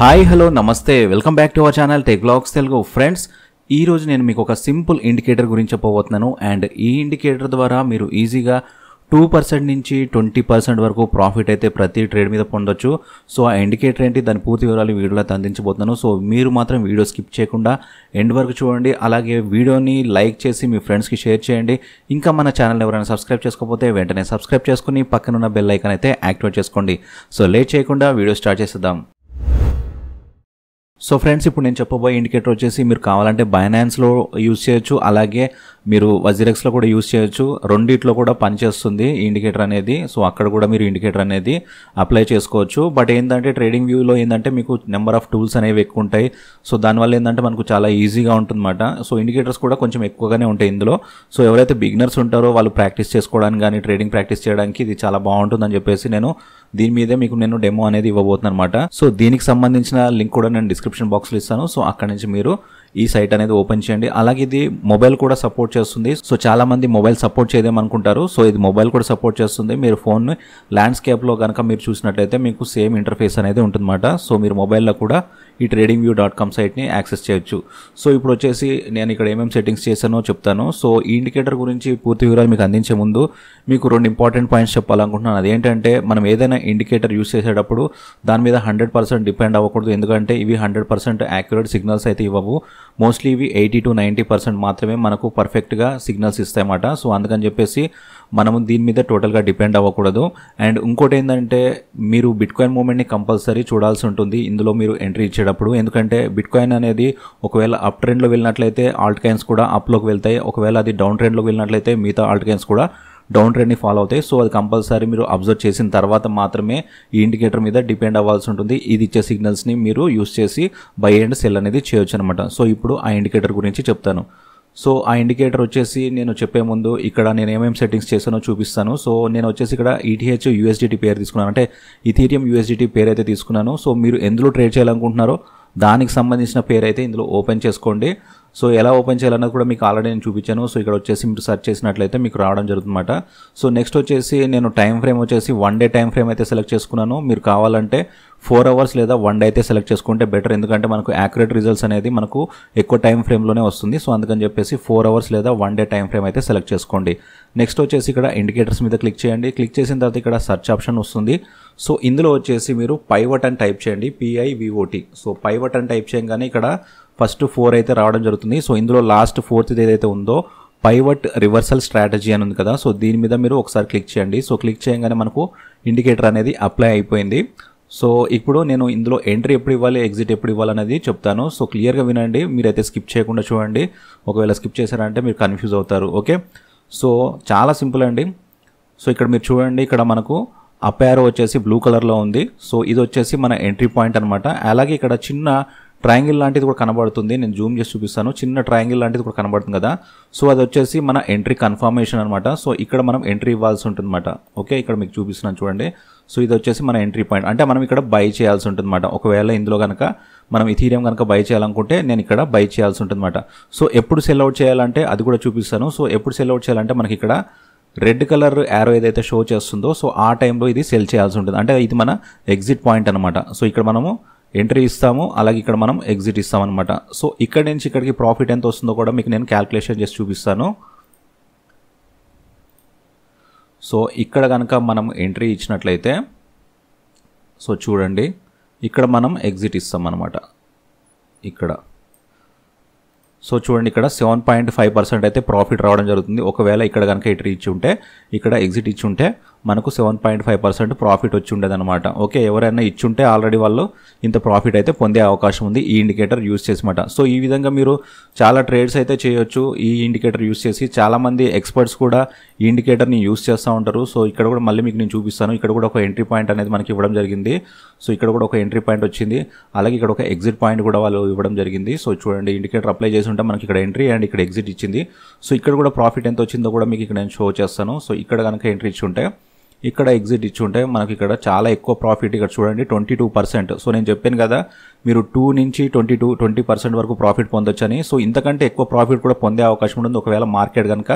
hi hello నమస్తే welcome back to our channel tech blogs Telugu friends ఈరోజు నేను మీకు ఒక సింపుల్ ఇండికేటర్ గురించి చెప్పబోతున్నాను అండ్ ఈ ఇండికేటర్ ద్వారా మీరు ఈజీగా టూ పర్సెంట్ నుంచి ట్వంటీ పర్సెంట్ వరకు ప్రాఫిట్ అయితే ప్రతి ట్రేడ్ మీద పొందొచ్చు సో ఆ ఇండికేటర్ ఏంటి దాని పూర్తి వివరాలు వీడియోలో అందించబోతున్నాను సో మీరు మాత్రం వీడియో స్కిప్ చేయకుండా ఎండ్ వరకు చూడండి అలాగే వీడియోని లైక్ చేసి మీ ఫ్రెండ్స్కి షేర్ చేయండి ఇంకా మన ఛానల్ ఎవరైనా సబ్స్క్రైబ్ చేసుకోకపోతే వెంటనే సబ్స్క్రైబ్ చేసుకుని పక్కనున్న బెల్ ఐకాన్ అయితే యాక్టివేట్ చేసుకోండి సో లేట్ చేయకుండా వీడియో స్టార్ట్ చేసేద్దాం సో ఫ్రెండ్స్ ఇప్పుడు నేను చెప్పబోయే ఇండికేటర్ వచ్చేసి మీరు కావాలంటే బైనాన్స్లో యూజ్ చేయొచ్చు అలాగే మీరు వజీరెక్స్లో కూడా యూజ్ చేయొచ్చు రెండిట్లో కూడా పనిచేస్తుంది ఈ ఇండికేటర్ అనేది సో అక్కడ కూడా మీరు ఇండికేటర్ అనేది అప్లై చేసుకోవచ్చు బట్ ఏంటంటే ట్రేడింగ్ వ్యూలో ఏంటంటే మీకు నెంబర్ ఆఫ్ టూల్స్ అనేవి ఎక్కువ ఉంటాయి సో దానివల్ల ఏంటంటే మనకు చాలా ఈజీగా ఉంటుందన్నమాట సో ఇండికేటర్స్ కూడా కొంచెం ఎక్కువగానే ఉంటాయి ఇందులో సో ఎవరైతే బిగినర్స్ ఉంటారో వాళ్ళు ప్రాక్టీస్ చేసుకోవడానికి కానీ ట్రేడింగ్ ప్రాక్టీస్ చేయడానికి ఇది చాలా బాగుంటుందని చెప్పేసి నేను దీని మీదే మీకు నేను డెమో అనేది ఇవ్వబోతున్నాను అనమాట సో దీనికి సంబంధించిన లింక్ కూడా నేను డిస్క్రిప్షన్ డిస్క్రిప్షన్ బాక్స్లో ఇస్తాను సో అక్కడ నుంచి మీరు ఈ సైట్ అనేది ఓపెన్ చేయండి అలాగే ఇది మొబైల్ కూడా సపోర్ట్ చేస్తుంది సో చాలా మంది మొబైల్ సపోర్ట్ చేయదేమనుకుంటారు సో ఇది మొబైల్ కూడా సపోర్ట్ చేస్తుంది మీరు ఫోన్ ల్యాండ్స్కేప్లో కనుక మీరు చూసినట్లయితే మీకు సేమ్ ఇంటర్ఫేస్ అనేది ఉంటుందన్నమాట సో మీరు మొబైల్లో కూడా ఈ ట్రేడింగ్ వ్యూ డాట్ కామ్ సైట్ని యాక్సెస్ చేయొచ్చు సో ఇప్పుడు వచ్చేసి నేను ఇక్కడ ఏమేమి సెట్టింగ్స్ చేశానో చెప్తాను సో ఈ ఇండికేటర్ గురించి పూర్తి వివరాలు మీకు అందించే ముందు మీకు రెండు ఇంపార్టెంట్ పాయింట్స్ చెప్పాలనుకుంటున్నాను అదేంటంటే మనం ఏదైనా ఇండికేటర్ యూస్ చేసేటప్పుడు దాని మీద హండ్రెడ్ పర్సెంట్ డిపెండ్ అవ్వకూడదు ఎందుకంటే ఇవి హండ్రెడ్ పర్సెంట్ యాక్యురేట్ సిగ్నల్స్ అయితే ఇవ్వవు మోస్ట్లీ ఇవి ఎయిటీ టు నైంటీ పర్సెంట్ మాత్రమే మనకు పర్ఫెక్ట్గా సిగ్నల్స్ ఇస్తాయన్నమాట సో అందుకని చెప్పేసి మనము దీని మీద టోటల్గా డిపెండ్ అవ్వకూడదు అండ్ ఇంకోటి ఏంటంటే మీరు బిట్కాయిన్ మూమెంట్ని కంపల్సరీ చూడాల్సి ఉంటుంది ఇందులో మీరు ఎంట్రీ ఇచ్చేటప్పుడు ఎందుకంటే బిట్కాయిన్ అనేది ఒకవేళ అప్ ట్రెండ్లో వెళ్ళినట్లయితే ఆల్ట్ కాయిన్స్ కూడా అప్లోకి వెళ్తాయి ఒకవేళ అది డౌన్ ట్రెండ్లో వెళ్ళినట్లయితే మిగతా ఆల్ట్ కాయిన్స్ కూడా డౌన్ ట్రెండ్ని ఫాలో అవుతాయి సో అది కంపల్సరీ మీరు అబ్జర్వ్ చేసిన తర్వాత మాత్రమే ఈ ఇండికేటర్ మీద డిపెండ్ అవ్వాల్సి ఉంటుంది ఇది ఇచ్చే సిగ్నల్స్ని మీరు యూస్ చేసి బై అండ్ సెల్ అనేది చేయొచ్చు అనమాట సో ఇప్పుడు ఆ ఇండికేటర్ గురించి చెప్తాను సో ఆ ఇండికేటర్ వచ్చేసి నేను చెప్పే ముందు ఇక్కడ నేను ఏమేమి సెట్టింగ్స్ చేశానో చూపిస్తాను సో నేను వచ్చేసి ఇక్కడ ఈటీహెచ్ e యూఎస్డిటీ పేరు తీసుకున్నాను అంటే ఇథీరియం యూఎస్డిటీ పేరు అయితే తీసుకున్నాను సో మీరు ఎందులో ట్రేడ్ చేయాలనుకుంటున్నారో దానికి సంబంధించిన పేరు అయితే ఇందులో ఓపెన్ చేసుకోండి సో ఎలా ఓపెన్ చేయాలన్నది కూడా మీకు ఆల్రెడీ నేను చూపించాను సో ఇక్కడ వచ్చేసి మీరు సెర్చ్ చేసినట్లయితే మీకు రావడం జరుగుతుందన్నమాట సో నెక్స్ట్ వచ్చేసి నేను టైం ఫ్రేమ్ వచ్చేసి వన్ డే టైం ఫ్రేమ్ అయితే సెలెక్ట్ చేసుకున్నాను మీరు కావాలంటే ఫోర్ అవర్స్ లేదా వన్ డే అయితే సెలెక్ట్ చేసుకుంటే బెటర్ ఎందుకంటే మనకు యాక్యురేట్ రిజల్ట్స్ అనేది మనకు ఎక్కువ టైం ఫ్రేమ్లోనే వస్తుంది సో అందుకని చెప్పేసి ఫోర్ అవర్స్ లేదా వన్ డే టైం ఫ్రేమ్ అయితే సెలెక్ట్ చేసుకోండి నెక్స్ట్ వచ్చేసి ఇక్కడ ఇండికేటర్స్ మీద క్లిక్ చేయండి క్లిక్ చేసిన తర్వాత ఇక్కడ సర్చ్ ఆప్షన్ వస్తుంది సో ఇందులో వచ్చేసి మీరు పైవట్ అని టైప్ చేయండి పిఐవిఓటి సో పైవట్ అని టైప్ చేయగానే ఇక్కడ ఫస్ట్ ఫోర్ అయితే రావడం జరుగుతుంది సో ఇందులో లాస్ట్ ఫోర్త్ది ఏదైతే ఉందో పైవట్ రివర్సల్ స్ట్రాటజీ అని ఉంది కదా సో దీని మీద మీరు ఒకసారి క్లిక్ చేయండి సో క్లిక్ చేయగానే మనకు ఇండికేటర్ అనేది అప్లై అయిపోయింది సో ఇప్పుడు నేను ఇందులో ఎంట్రీ ఎప్పుడు ఇవ్వాలి ఎగ్జిట్ ఎప్పుడు ఇవ్వాలి అనేది చెప్తాను సో క్లియర్గా వినండి మీరైతే స్కిప్ చేయకుండా చూడండి ఒకవేళ స్కిప్ చేశారంటే మీరు కన్ఫ్యూజ్ అవుతారు ఓకే సో చాలా సింపుల్ అండి సో ఇక్కడ మీరు చూడండి ఇక్కడ మనకు అప్ యారో వచ్చేసి బ్లూ కలర్లో ఉంది సో ఇది వచ్చేసి మన ఎంట్రీ పాయింట్ అనమాట అలాగే ఇక్కడ చిన్న ట్రయాంగిల్ లాంటిది కూడా కనబడుతుంది నేను జూమ్ చేసి చూపిస్తాను చిన్న ట్రయాంగిల్ లాంటిది కూడా కనబడుతుంది కదా సో అది వచ్చేసి మన ఎంట్రీ కన్ఫర్మేషన్ అనమాట సో ఇక్కడ మనం ఎంట్రీ ఇవ్వాల్సి ఉంటుంది ఓకే ఇక్కడ మీకు చూపిస్తున్నాను చూడండి సో ఇది వచ్చేసి మన ఎంట్రీ పాయింట్ అంటే మనం ఇక్కడ బై చేయాల్సి ఉంటుంది ఒకవేళ ఇందులో కనుక మనం ఇథీరియం కనుక బై చేయాలనుకుంటే నేను ఇక్కడ బై చేయాల్సి ఉంటుంది సో ఎప్పుడు సెల్ అవుట్ చేయాలంటే అది కూడా చూపిస్తాను సో ఎప్పుడు సెల్ అవుట్ చేయాలంటే మనకి ఇక్కడ రెడ్ కలర్ యారో ఏదైతే షో చేస్తుందో సో ఆ టైంలో ఇది సెల్ చేయాల్సి ఉంటుంది అంటే ఇది మన ఎగ్జిట్ పాయింట్ అనమాట సో ఇక్కడ మనము ఎంట్రీ ఇస్తాము అలాగే ఇక్కడ మనం ఎగ్జిట్ ఇస్తామన్నమాట సో ఇక్కడ నుంచి ఇక్కడికి ప్రాఫిట్ ఎంత వస్తుందో కూడా మీకు నేను క్యాల్కులేషన్ చేసి చూపిస్తాను సో ఇక్కడ కనుక మనం ఎంట్రీ ఇచ్చినట్లయితే సో చూడండి ఇక్కడ మనం ఎగ్జిట్ ఇస్తాం అనమాట ఇక్కడ సో చూడండి ఇక్కడ సెవెన్ పాయింట్ ఫైవ్ పర్సెంట్ అయితే ప్రాఫిట్ రావడం జరుగుతుంది ఒకవేళ ఇక్కడ కనుక ఎంట్రీ ఇచ్చి ఉంటే ఇక్కడ ఎగ్జిట్ ఇచ్చి ఉంటే మనకు seven point five percent profit వచ్చి ఉండేదన్నమాట ఓకే ఎవరైనా ఇచ్చుంటే ఆల్రెడీ వాళ్ళు ఇంత ప్రాఫిట్ అయితే పొందే అవకాశం ఉంది ఈ ఇండికేటర్ యూస్ చేసమాట సో ఈ విధంగా మీరు చాలా ట్రేడ్స్ అయితే చేయొచ్చు ఈ ఇండికేటర్ యూస్ చేసి చాలామంది ఎక్స్పర్ట్స్ కూడా ఈ ఇండికేటర్ని యూస్ చేస్తూ ఉంటారు సో ఇక్కడ కూడా మళ్ళీ మీకు నేను చూపిస్తాను ఇక్కడ కూడా ఒక ఎంట్రీ పాయింట్ అనేది మనకి ఇవ్వడం జరిగింది సో ఇక్కడ కూడా ఒక ఎంట్రీ పాయింట్ వచ్చింది అలాగే ఇక్కడ ఒక ఎగ్జిట్ పాయింట్ కూడా వాళ్ళు ఇవ్వడం జరిగింది సో చూడండి ఇండికేటర్ అప్లై చేసి ఉంటే మనకి ఇక్కడ ఎంట్రీ అండ్ ఇక్కడ ఎగ్జిట్ ఇచ్చింది సో ఇక్కడ కూడా ప్రాఫిట్ ఎంత వచ్చిందో కూడా మీకు ఇక్కడ నేను షో చేస్తాను సో ఇక్కడ కనుక ఎంట్రీ ఇచ్చి ఉంటే ఇక్కడ ఎగ్జిట్ ఇచ్చి ఉంటే మనకి ఇక్కడ చాలా ఎక్కువ ప్రాఫిట్ ఇక్కడ చూడండి ట్వంటీ టూ పర్సెంట్ సో నేను చెప్పాను కదా మీరు టూ నుంచి ట్వంటీ టూ ట్వంటీ పర్సెంట్ వరకు ప్రాఫిట్ పొందొచ్చని సో ఇంతకంటే ఎక్కువ ప్రాఫిట్ కూడా పొందే అవకాశం ఉంటుంది ఒకవేళ మార్కెట్ కనుక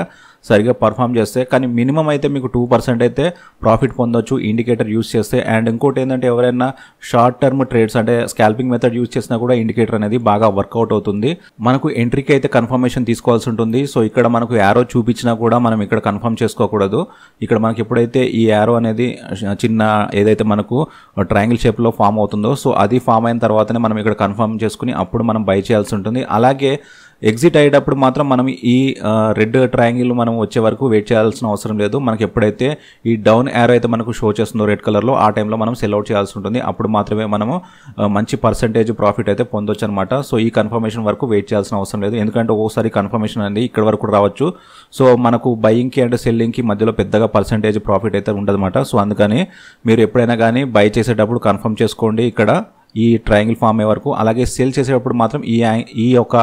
సరిగ్గా పర్ఫామ్ చేస్తే కానీ మినిమం అయితే మీకు టూ పర్సెంట్ అయితే ప్రాఫిట్ పొందొచ్చు ఇండికేటర్ యూస్ చేస్తే అండ్ ఇంకోటి ఏంటంటే ఎవరైనా షార్ట్ టర్మ్ ట్రేడ్స్ అంటే స్కాల్పింగ్ మెథడ్ యూస్ చేసినా కూడా ఇండికేటర్ అనేది బాగా వర్కౌట్ అవుతుంది మనకు ఎంట్రీకి అయితే కన్ఫర్మేషన్ తీసుకోవాల్సి ఉంటుంది సో ఇక్కడ మనకు యారో చూపించినా కూడా మనం ఇక్కడ కన్ఫర్మ్ చేసుకోకూడదు ఇక్కడ మనకి ఎప్పుడైతే ఈ యారో అనేది చిన్న ఏదైతే మనకు ట్రయాంగిల్ షేప్లో ఫామ్ అవుతుందో సో అది ఫామ్ అయిన తర్వాతనే మనం ఇక్కడ కన్ఫర్మ్ చేసుకుని అప్పుడు మనం బై చేయాల్సి ఉంటుంది అలాగే ఎగ్జిట్ అయ్యేటప్పుడు మాత్రం మనం ఈ రెడ్ ట్రయాంగిల్ మనం వచ్చే వరకు వెయిట్ చేయాల్సిన అవసరం లేదు మనకి ఎప్పుడైతే ఈ డౌన్ యార్ అయితే మనకు షో చేస్తుందో రెడ్ కలర్లో ఆ టైంలో మనం సెల్ అవుట్ చేయాల్సి ఉంటుంది అప్పుడు మాత్రమే మనము మంచి పర్సంటేజ్ ప్రాఫిట్ అయితే పొందొచ్చు అనమాట సో ఈ కన్ఫర్మేషన్ వరకు వెయిట్ చేయాల్సిన అవసరం లేదు ఎందుకంటే ఒక్కోసారి కన్ఫర్మేషన్ అనేది ఇక్కడ వరకు రావచ్చు సో మనకు బయింగ్కి అండ్ సెల్లింగ్కి మధ్యలో పెద్దగా పర్సంటేజ్ ప్రాఫిట్ అయితే ఉండదన్నమాట సో అందుకని మీరు ఎప్పుడైనా కానీ బై చేసేటప్పుడు కన్ఫర్మ్ చేసుకోండి ఇక్కడ ఈ ట్రయాంగిల్ ఫామ్ అయ్యే వరకు అలాగే సేల్ చేసేటప్పుడు మాత్రం ఈ ఈ యొక్క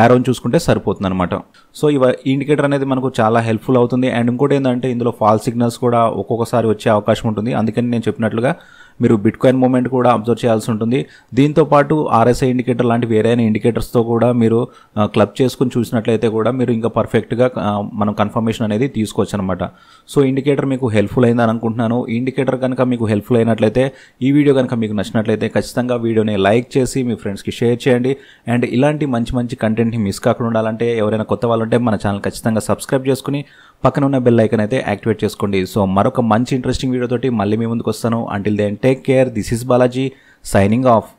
యారోని చూసుకుంటే సరిపోతుంది అనమాట సో ఇవ ఇండికేటర్ అనేది మనకు చాలా హెల్ప్ఫుల్ అవుతుంది అండ్ ఇంకోటి ఏంటంటే ఇందులో ఫాల్ సిగ్నల్స్ కూడా ఒక్కొక్కసారి వచ్చే అవకాశం ఉంటుంది అందుకని నేను చెప్పినట్లుగా మీరు బిట్కాయిన్ మూమెంట్ కూడా అబ్జర్వ్ చేయాల్సి ఉంటుంది దీంతో పాటు ఆర్ఎస్ఐ ఇండికేటర్ లాంటి వేరైన ఇండికేటర్స్తో కూడా మీరు క్లబ్ చేసుకుని చూసినట్లయితే కూడా మీరు ఇంకా పర్ఫెక్ట్గా మనం కన్ఫర్మేషన్ అనేది తీసుకోవచ్చు అనమాట సో ఇండికేటర్ మీకు హెల్ప్ఫుల్ అయిందని అనుకుంటున్నాను ఇండికేటర్ కనుక మీకు హెల్ప్ఫుల్ అయినట్లయితే ఈ వీడియో కనుక మీకు నచ్చినట్లయితే ఖచ్చితంగా వీడియోని లైక్ చేసి మీ ఫ్రెండ్స్కి షేర్ చేయండి అండ్ ఇలాంటి మంచి మంచి కంటెంట్ని మిస్ కాకుండా ఉండాలంటే ఎవరైనా కొత్త వాళ్ళు ఉంటే మన ఛానల్ ఖచ్చితంగా సబ్స్క్రైబ్ చేసుకుని పక్కన ఉన్న బెల్ ఐకన్ అయితే యాక్టివేట్ చేసుకోండి సో మరొక మంచి ఇంట్రెస్టింగ్ వీడియోతోటి మళ్ళీ మీ ముందుకు వస్తాను until then take care this is Balaji signing of